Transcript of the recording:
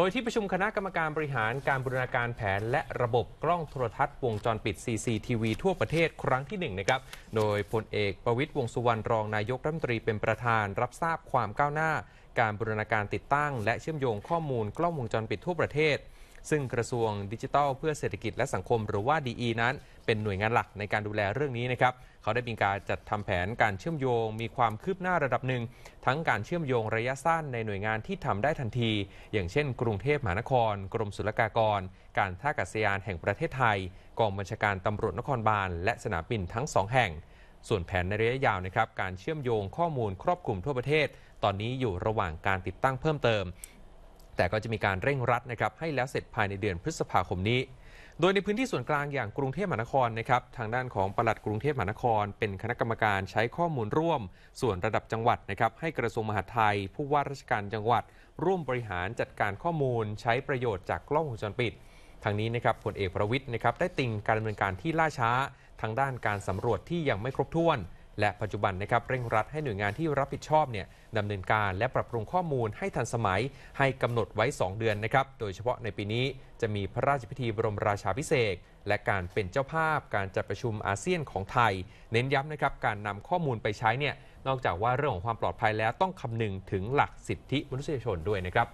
โดยที่ประชุมคณะกรรมการบริหารการบูรณาการแผน และระบบกล้องโทรทัศน์ วงจรปิด CCTV ทั่วประเทศครั้งที่1นะครับโดยพลเอกประวิตรวงสุวรรณรองนายกรัฐมนตรีเป็นประธานรับทราบความก้าวหน้า การบูรณาการติดตั้ง และเชื่อมโยงข้อมูลกล้องวงจรปิดทั่วประเทศ ซึ่งกระทรวงดิจิทัล เพื่อเศรษฐกิจและสังคมหรือว่าดีนั้นเป็นหน่วยงานหลักในการดูแลเรื่องนี้นะครับ เขาได้มีการจัดทำแผนการเชื่อมโยง มีความคืบหน้าระดับหนึ่งทั้งการเชื่อมโยงระยะสั้นในหน่วยงานที่ทำได้ทันที อย่างเช่น กรุงเทพมหานคร กรมศุลกากร การท่าอากาศยานแห่งประเทศไทยกองบัญชาการตำรวจนครบาลและสนามบินทั้งสองแห่ง ส่วนแผนในระยะยาวนะครับการเชื่อมโยงข้อมูลครอบคลุมทั่วประเทศ ตอนนี้อยู่ระหว่างการติดตั้งเพิ่มเติมแต่ก็จะมีการเร่งรัดนะครับให้แล้วเสร็จภายในเดือนพฤษภาคมนี้โดยในพื้นที่ส่วนกลางอย่างกรุงเทพมหานครนะครับทางด้านของปลัดกรุงเทพมหานคร เป็นคณะกรรมการใช้ข้อมูลร่วม ส่วนระดับจังหวัดนะครับ ให้กระทรวงมหาดไทย ผู้ว่าราชการจังหวัด ร่วมบริหารจัดการข้อมูลใช้ประโยชน์จากกล้องวงจรปิดทางนี้นะครับผลเอกประวิทย์นะครับได้ติงการดำเนินการที่ล่าช้า ทางด้านการสำรวจที่ยังไม่ครบถ้วนและปัจจุบันนะครับเร่งรัดให้หน่วยงานที่รับผิดชอบเนี่ยดำเนินการและปรับปรุงข้อมูลให้ทันสมัยให้กำหนดไว้ 2 เดือนนะครับโดยเฉพาะในปีนี้จะมีพระราชพิธีบรมราชาพิเศษ และการเป็นเจ้าภาพการจัดประชุมอาเซียนของไทย เน้นย้ำนะครับการนำข้อมูลไปใช้เนี่ยนอกจากว่าเรื่องของความปลอดภัยแล้วต้องคำนึงถึงหลักสิทธิมนุษยชนด้วยนะครับ